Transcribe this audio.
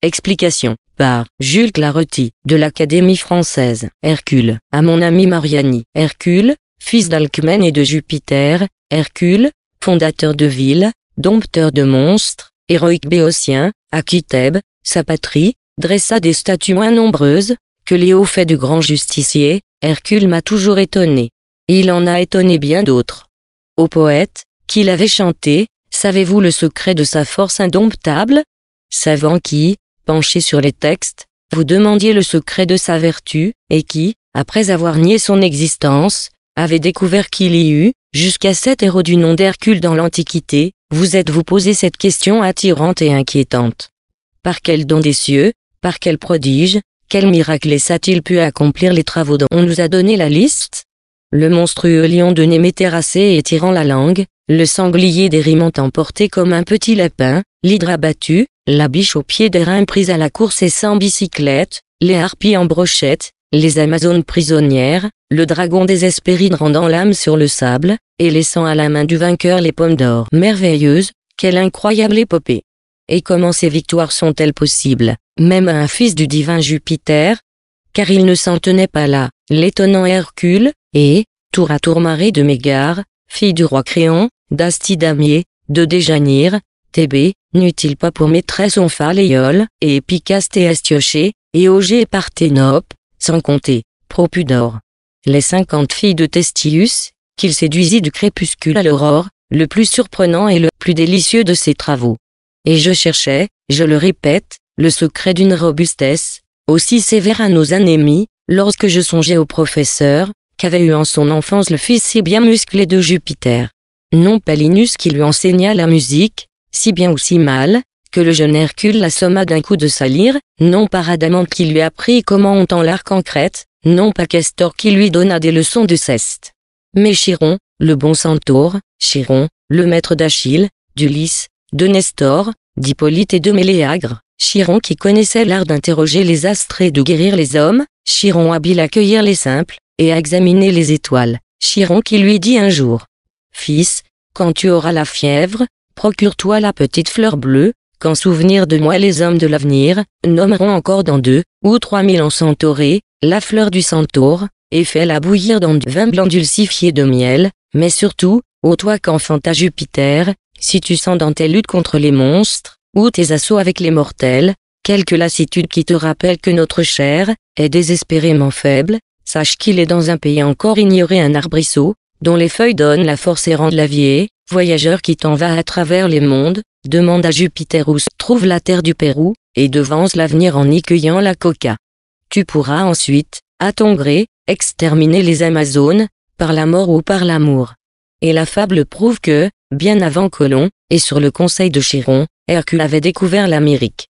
Explication par Jules Claretie de l'Académie française. Hercule, à mon ami Mariani. Hercule, fils d'Alcmène et de Jupiter, Hercule, fondateur de villes, dompteur de monstres, héroïque béotien, à sa patrie, dressa des statues moins nombreuses, que Léo fait du grand justicier, Hercule m'a toujours étonné. Il en a étonné bien d'autres. Au poète, qui l'avait chanté, savez-vous le secret de sa force indomptable? Savant qui, penché sur les textes, vous demandiez le secret de sa vertu, et qui, après avoir nié son existence, avait découvert qu'il y eut, jusqu'à sept héros du nom d'Hercule dans l'Antiquité, vous êtes-vous posé cette question attirante et inquiétante. Par quel don des cieux, par quel prodige, quel miracle a-t-il pu accomplir les travaux dont on nous a donné la liste Le monstrueux lion de Némé terrassé et tirant la langue, le sanglier dérimant emporté comme un petit lapin, l'hydre abattu, la biche au pied des reins prise à la course et sans bicyclette, les harpies en brochette, les amazones prisonnières, le dragon désespéré rendant l'âme sur le sable, et laissant à la main du vainqueur les pommes d'or. Merveilleuse, quelle incroyable épopée. Et comment ces victoires sont-elles possibles, même à un fils du divin Jupiter Car il ne s'en tenait pas là, l'étonnant Hercule, et, tour à tour marée de Mégare, fille du roi Créon, d'Astidamier, de Déjanir, TB, n'eut-il pas pour maîtresse Onfaleiol et Épicaste et Astioché, et Ogé et Parthénope, sans compter, Propudor. Les cinquante filles de Testius, qu'il séduisit du crépuscule à l'aurore, le plus surprenant et le plus délicieux de ses travaux. Et je cherchais, je le répète, le secret d'une robustesse, aussi sévère à nos anémies, lorsque je songeais au professeur, qu'avait eu en son enfance le fils si bien musclé de Jupiter. Non Linus qui lui enseigna la musique, si bien ou si mal, que le jeune Hercule l'assomma d'un coup de sa lyre, non pas Adamante qui lui apprit comment on tend l'arc en crête, non pas Castor qui lui donna des leçons de ceste. Mais Chiron, le bon centaure, Chiron, le maître d'Achille, d'Ulysse, de Nestor, d'Hippolyte et de Méléagre, Chiron qui connaissait l'art d'interroger les astres et de guérir les hommes, Chiron habile à cueillir les simples, et à examiner les étoiles, Chiron qui lui dit un jour, Fils, quand tu auras la fièvre, procure-toi la petite fleur bleue, qu'en souvenir de moi les hommes de l'avenir, nommeront encore dans deux, ou trois mille en centauré, la fleur du centaure, et fais-la bouillir dans du vin blanc dulcifié de miel, mais surtout, ô toi à Jupiter, si tu sens dans tes luttes contre les monstres, ou tes assauts avec les mortels, quelque lassitude qui te rappelle que notre chair est désespérément faible, sache qu'il est dans un pays encore ignoré un arbrisseau, dont les feuilles donnent la force et rendent la vie, voyageur qui t'en va à travers les mondes, demande à Jupiter où se trouve la terre du Pérou, et devance l'avenir en y cueillant la coca. Tu pourras ensuite, à ton gré, exterminer les Amazones, par la mort ou par l'amour. Et la fable prouve que, bien avant Colomb, et sur le conseil de Chiron, Hercule avait découvert l'Amérique.